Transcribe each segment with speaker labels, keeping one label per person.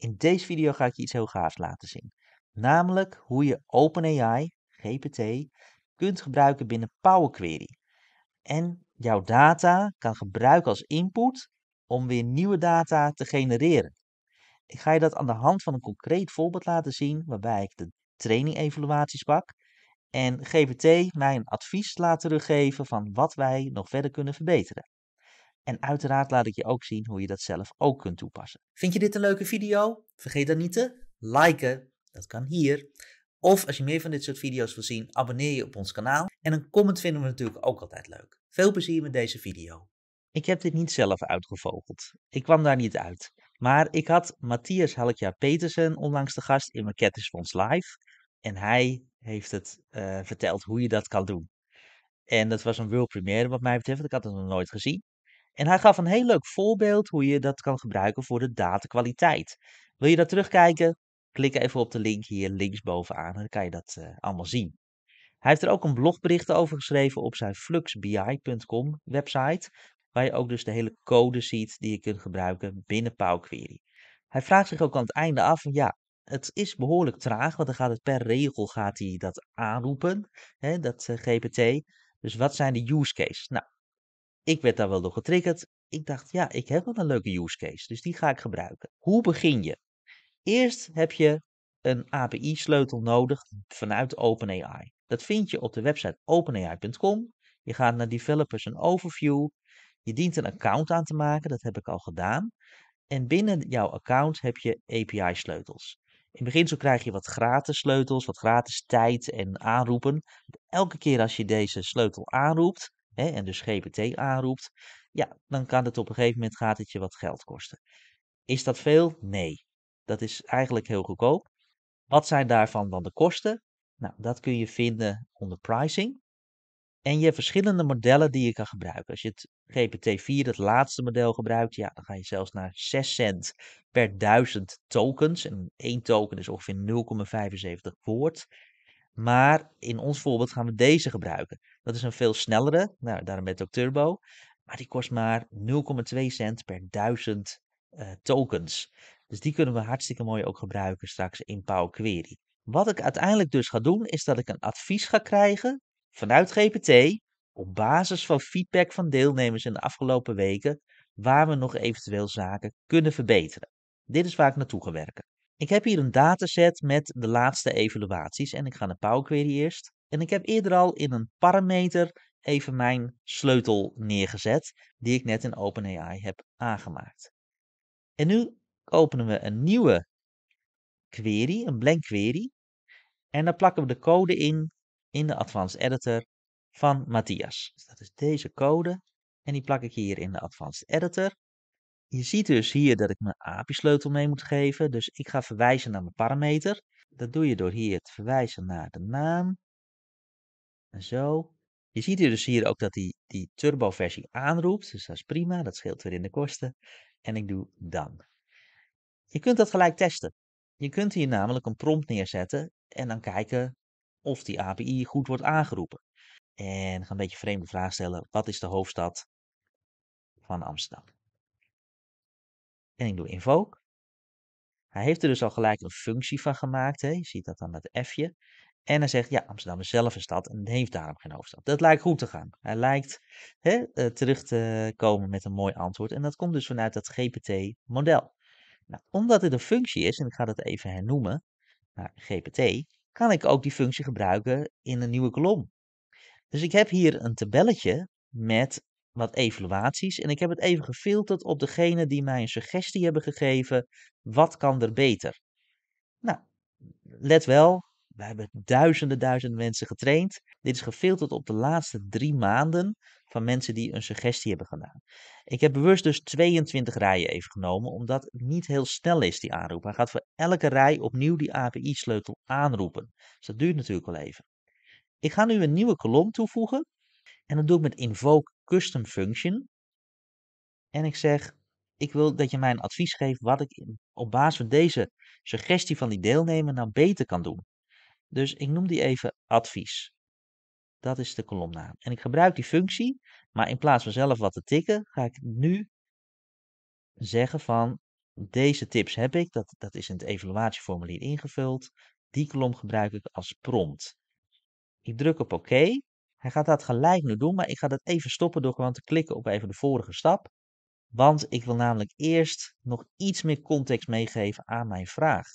Speaker 1: In deze video ga ik je iets heel gaafs laten zien. Namelijk hoe je OpenAI, GPT, kunt gebruiken binnen Power Query. En jouw data kan gebruiken als input om weer nieuwe data te genereren. Ik ga je dat aan de hand van een concreet voorbeeld laten zien waarbij ik de training evaluaties pak en GPT mij een advies laat teruggeven van wat wij nog verder kunnen verbeteren. En uiteraard laat ik je ook zien hoe je dat zelf ook kunt toepassen. Vind je dit een leuke video? Vergeet dan niet te liken. Dat kan hier. Of als je meer van dit soort video's wil zien, abonneer je op ons kanaal. En een comment vinden we natuurlijk ook altijd leuk. Veel plezier met deze video. Ik heb dit niet zelf uitgevogeld. Ik kwam daar niet uit. Maar ik had Matthias Halkja Petersen onlangs de gast in mijn Fonds Live. En hij heeft het eh, verteld hoe je dat kan doen. En dat was een world premiere wat mij betreft. Ik had het nog nooit gezien. En hij gaf een heel leuk voorbeeld hoe je dat kan gebruiken voor de datakwaliteit. Wil je dat terugkijken? Klik even op de link hier linksbovenaan en dan kan je dat eh, allemaal zien. Hij heeft er ook een blogbericht over geschreven op zijn fluxbi.com website, waar je ook dus de hele code ziet die je kunt gebruiken binnen Power Query. Hij vraagt zich ook aan het einde af, ja, het is behoorlijk traag, want dan gaat het per regel gaat hij dat aanroepen, hè, dat eh, GPT. Dus wat zijn de use cases? Nou, ik werd daar wel door getriggerd. Ik dacht, ja, ik heb wel een leuke use case, dus die ga ik gebruiken. Hoe begin je? Eerst heb je een API-sleutel nodig vanuit OpenAI. Dat vind je op de website openai.com. Je gaat naar Developers en Overview. Je dient een account aan te maken, dat heb ik al gedaan. En binnen jouw account heb je API-sleutels. In beginsel krijg je wat gratis sleutels, wat gratis tijd en aanroepen. Elke keer als je deze sleutel aanroept, hè, en dus GPT aanroept, ja, dan kan het op een gegeven moment gaat het je wat geld kosten. Is dat veel? Nee. Dat is eigenlijk heel goedkoop. Wat zijn daarvan dan de kosten? Nou, dat kun je vinden onder pricing. En je hebt verschillende modellen die je kan gebruiken. Als je het GPT-4, het laatste model, gebruikt, ja, dan ga je zelfs naar 6 cent per 1000 tokens. En één token is ongeveer 0,75 woord. Maar in ons voorbeeld gaan we deze gebruiken. Dat is een veel snellere, nou, daarom met ook turbo. Maar die kost maar 0,2 cent per 1000 eh, tokens. Dus die kunnen we hartstikke mooi ook gebruiken straks in Power Query. Wat ik uiteindelijk dus ga doen, is dat ik een advies ga krijgen vanuit GPT. Op basis van feedback van deelnemers in de afgelopen weken, waar we nog eventueel zaken kunnen verbeteren. Dit is waar ik naartoe ga werken. Ik heb hier een dataset met de laatste evaluaties en ik ga naar Power Query eerst. En ik heb eerder al in een parameter even mijn sleutel neergezet die ik net in OpenAI heb aangemaakt. En nu openen we een nieuwe query, een blank query. En dan plakken we de code in, in de Advanced Editor van Matthias. Dus dat is deze code en die plak ik hier in de Advanced Editor. Je ziet dus hier dat ik mijn API-sleutel mee moet geven. Dus ik ga verwijzen naar mijn parameter. Dat doe je door hier te verwijzen naar de naam. En zo. Je ziet dus hier ook dat die, die turbo-versie aanroept. Dus dat is prima, dat scheelt weer in de kosten. En ik doe dan. Je kunt dat gelijk testen. Je kunt hier namelijk een prompt neerzetten en dan kijken of die API goed wordt aangeroepen. En ga een beetje vreemde vraag stellen. Wat is de hoofdstad van Amsterdam? en ik doe invoke. Hij heeft er dus al gelijk een functie van gemaakt. Hè? Je ziet dat dan met F. F'je. En hij zegt, ja, Amsterdam is zelf een stad en heeft daarom geen hoofdstad. Dat lijkt goed te gaan. Hij lijkt hè, eh, terug te komen met een mooi antwoord. En dat komt dus vanuit dat GPT-model. Nou, omdat dit een functie is, en ik ga dat even hernoemen GPT, kan ik ook die functie gebruiken in een nieuwe kolom. Dus ik heb hier een tabelletje met wat evaluaties. En ik heb het even gefilterd op degene die mij een suggestie hebben gegeven. Wat kan er beter? Nou, let wel. We hebben duizenden, duizenden mensen getraind. Dit is gefilterd op de laatste drie maanden van mensen die een suggestie hebben gedaan. Ik heb bewust dus 22 rijen even genomen, omdat het niet heel snel is die aanroep. Hij gaat voor elke rij opnieuw die API-sleutel aanroepen. Dus dat duurt natuurlijk wel even. Ik ga nu een nieuwe kolom toevoegen. En dat doe ik met invoke custom function. En ik zeg, ik wil dat je mij een advies geeft wat ik op basis van deze suggestie van die deelnemer nou beter kan doen. Dus ik noem die even advies. Dat is de kolomnaam. En ik gebruik die functie, maar in plaats van zelf wat te tikken, ga ik nu zeggen van deze tips heb ik, dat, dat is in het evaluatieformulier ingevuld. Die kolom gebruik ik als prompt. Ik druk op oké. OK. Hij gaat dat gelijk nu doen, maar ik ga dat even stoppen door gewoon te klikken op even de vorige stap. Want ik wil namelijk eerst nog iets meer context meegeven aan mijn vraag.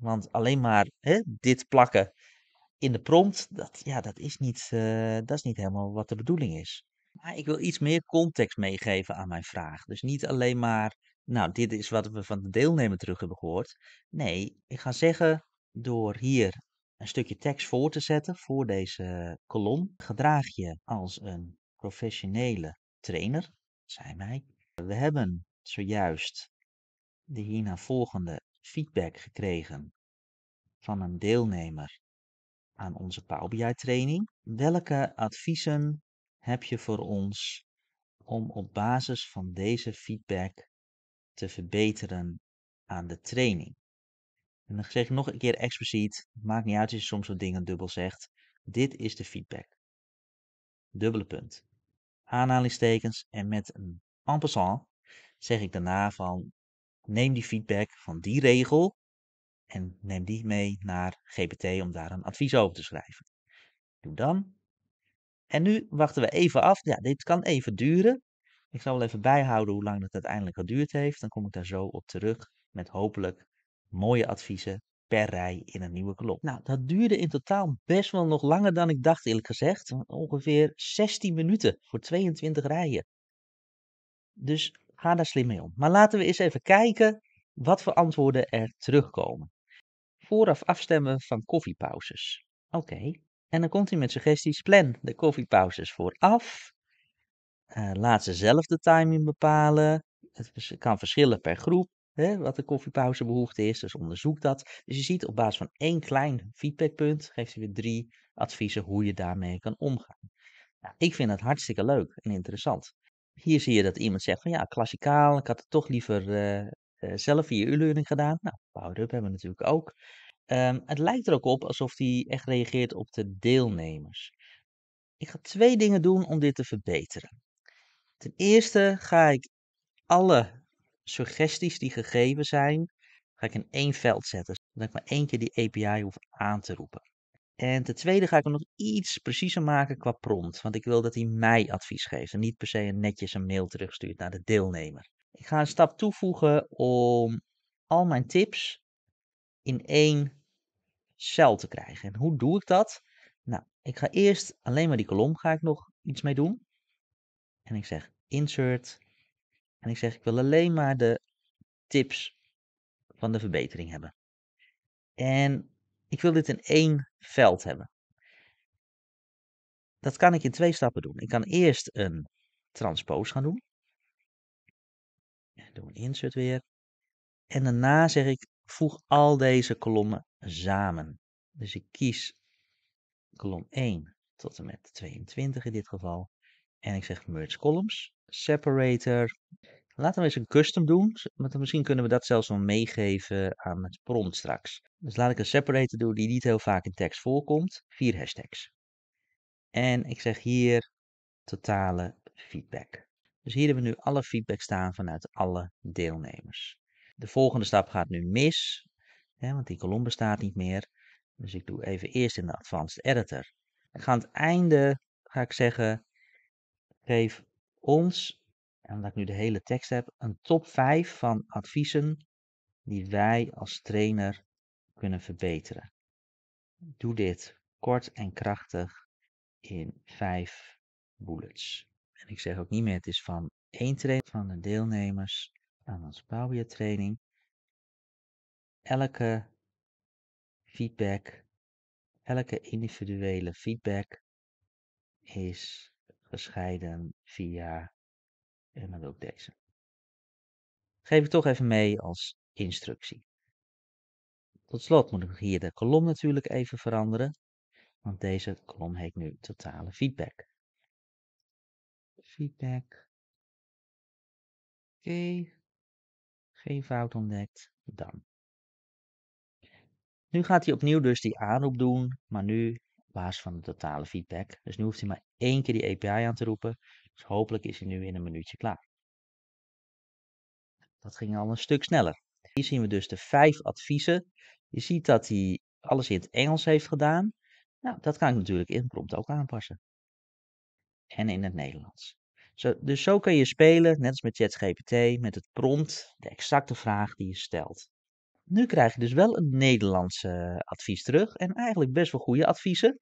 Speaker 1: Want alleen maar hè, dit plakken in de prompt, dat, ja, dat, is niet, eh, dat is niet helemaal wat de bedoeling is. Maar ik wil iets meer context meegeven aan mijn vraag. Dus niet alleen maar, nou, dit is wat we van de deelnemer terug hebben gehoord. Nee, ik ga zeggen door hier een stukje tekst voor te zetten voor deze kolom. Gedraag je als een professionele trainer, zei mij We hebben zojuist de hierna volgende feedback gekregen van een deelnemer aan onze Power BI training. Welke adviezen heb je voor ons om op basis van deze feedback te verbeteren aan de training? En dan zeg ik nog een keer expliciet, maakt niet uit als je soms wat dingen dubbel zegt. Dit is de feedback. Dubbele punt. Aanhalingstekens en met een en passant zeg ik daarna van neem die feedback van die regel en neem die mee naar GPT om daar een advies over te schrijven. Doe dan. En nu wachten we even af. Ja, dit kan even duren. Ik zal wel even bijhouden hoe lang het uiteindelijk geduurd heeft. Dan kom ik daar zo op terug met hopelijk mooie adviezen per rij in een nieuwe klok. Nou, dat duurde in totaal best wel nog langer dan ik dacht eerlijk gezegd. Ongeveer 16 minuten voor 22 rijen. Dus ga daar slim mee om. Maar laten we eens even kijken wat voor antwoorden er terugkomen. Vooraf afstemmen van koffiepauzes. Oké, en dan komt hij met suggesties. Plan de koffiepauzes vooraf. Eh, laat ze zelf de timing bepalen. Het kan verschillen per groep wat de koffiepauzebehoefte is. Dus onderzoek dat. Dus je ziet op basis van één klein feedbackpunt, geeft hij weer drie adviezen hoe je daarmee kan omgaan. Nou, ik vind dat hartstikke leuk en interessant. Hier zie je dat iemand zegt van ja, klassikaal, ik had het toch liever eh, eh, zelf via e-learning gedaan. Nou, Power Up hebben we natuurlijk ook. Ehm, het lijkt er ook op alsof hij echt reageert op de deelnemers. Ik ga twee dingen doen om dit te verbeteren. Ten eerste ga ik alle suggesties die gegeven zijn, ga ik in één veld zetten. Zodat ik maar één keer die API hoef aan te roepen. En ten tweede ga ik hem nog iets preciezer maken qua prompt. Want ik wil dat hij mij advies geeft en niet per se een netjes een mail terugstuurt naar de deelnemer. Ik ga een stap toevoegen om al mijn tips in één cel te krijgen. En hoe doe ik dat? Nou, ik ga eerst alleen maar die kolom ga ik nog iets mee doen. En ik zeg insert en ik zeg, ik wil alleen maar de tips van de verbetering hebben. En ik wil dit in één veld hebben. Dat kan ik in twee stappen doen. Ik kan eerst een transpose gaan doen. Doe een insert weer. En daarna zeg ik, voeg al deze kolommen samen. Dus ik kies kolom 1 tot en met 22 in dit geval. En ik zeg merge columns separator. Laten we eens een custom doen, want misschien kunnen we dat zelfs wel meegeven aan het prompt straks. Dus laat ik een separator doen die niet heel vaak in tekst voorkomt. Vier hashtags. En ik zeg hier totale feedback. Dus hier hebben we nu alle feedback staan vanuit alle deelnemers. De volgende stap gaat nu mis, hè, want die kolom bestaat niet meer. Dus ik doe even eerst in de Advanced Editor. Ik ga aan het einde ga ik zeggen, geef ons, omdat ik nu de hele tekst heb, een top 5 van adviezen die wij als trainer kunnen verbeteren. Doe dit kort en krachtig in 5 bullets. En ik zeg ook niet meer, het is van één trainer van de deelnemers aan onze Power training. Elke feedback, elke individuele feedback is gescheiden via, en dan wil ik deze. Geef ik toch even mee als instructie. Tot slot moet ik hier de kolom natuurlijk even veranderen, want deze kolom heet nu totale feedback. Feedback. Oké, geen fout ontdekt, dan. Nu gaat hij opnieuw dus die aanroep doen, maar nu basis van de totale feedback. Dus nu hoeft hij maar één keer die API aan te roepen. Dus hopelijk is hij nu in een minuutje klaar. Dat ging al een stuk sneller. Hier zien we dus de vijf adviezen. Je ziet dat hij alles in het Engels heeft gedaan. Nou, dat kan ik natuurlijk in prompt ook aanpassen. En in het Nederlands. Zo, dus zo kun je spelen, net als met ChatGPT, met het prompt, de exacte vraag die je stelt nu krijg je dus wel een Nederlandse eh, advies terug. En eigenlijk best wel goede adviezen.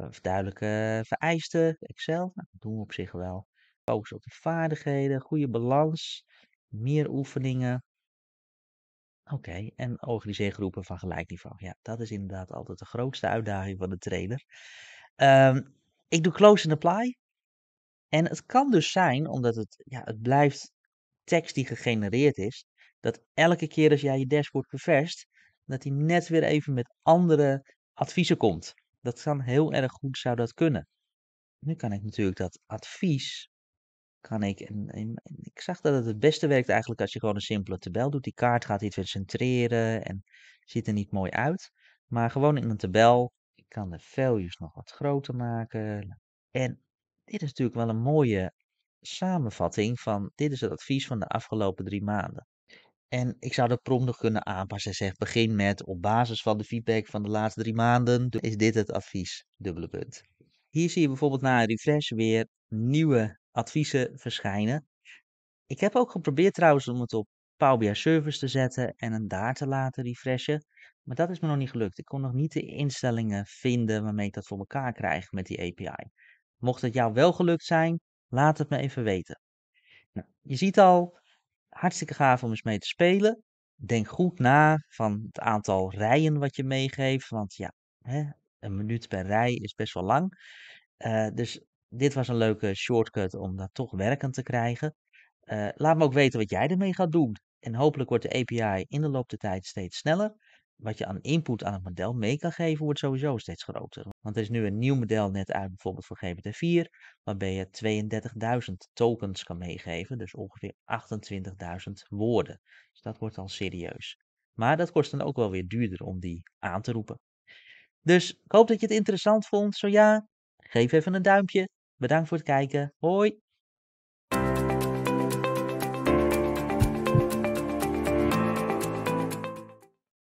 Speaker 1: Dus duidelijke eh, vereisten, Excel. Nou, dat doen we op zich wel. Focus op de vaardigheden, goede balans, meer oefeningen. Oké, en organiseer groepen van gelijk niveau. Ja, dat is inderdaad altijd de grootste uitdaging van de trainer. Ehm, ik doe close and apply. En het kan dus zijn, omdat het, ja, het blijft tekst die gegenereerd is, dat elke keer als jij je dashboard ververst, dat hij net weer even met andere adviezen komt. Dat kan heel erg goed, zou dat kunnen. Nu kan ik natuurlijk dat advies, kan ik, ik zag dat het het beste werkt eigenlijk als je gewoon een simpele tabel doet. Die kaart gaat iets weer centreren en ziet er niet mooi uit. Maar gewoon in een tabel, ik kan de values nog wat groter maken. En dit is natuurlijk wel een mooie samenvatting van dit is het advies van de afgelopen drie maanden. En ik zou dat prompt nog kunnen aanpassen. Zeg, begin met op basis van de feedback van de laatste drie maanden is dit het advies, dubbele punt. Hier zie je bijvoorbeeld na een refresh weer nieuwe adviezen verschijnen. Ik heb ook geprobeerd trouwens om het op Power BI Service te zetten en hem daar te laten refreshen. Maar dat is me nog niet gelukt. Ik kon nog niet de instellingen vinden waarmee ik dat voor elkaar krijg met die API. Mocht het jou wel gelukt zijn, laat het me even weten. Nou, je ziet al, hartstikke gaaf om eens mee te spelen. Denk goed na van het aantal rijen wat je meegeeft. Want ja, hè, een minuut per rij is best wel lang. Eh, dus dit was een leuke shortcut om dat toch werkend te krijgen. Eh, laat me ook weten wat jij ermee gaat doen. En hopelijk wordt de API in de loop der tijd steeds sneller wat je aan input aan het model mee kan geven, wordt sowieso steeds groter. Want er is nu een nieuw model net uit, bijvoorbeeld voor GPT-4, waarbij je 32.000 tokens kan meegeven, dus ongeveer 28.000 woorden. Dus dat wordt al serieus. Maar dat kost dan ook wel weer duurder om die aan te roepen. Dus ik hoop dat je het interessant vond. Zo ja, geef even een duimpje. Bedankt voor het kijken. Hoi!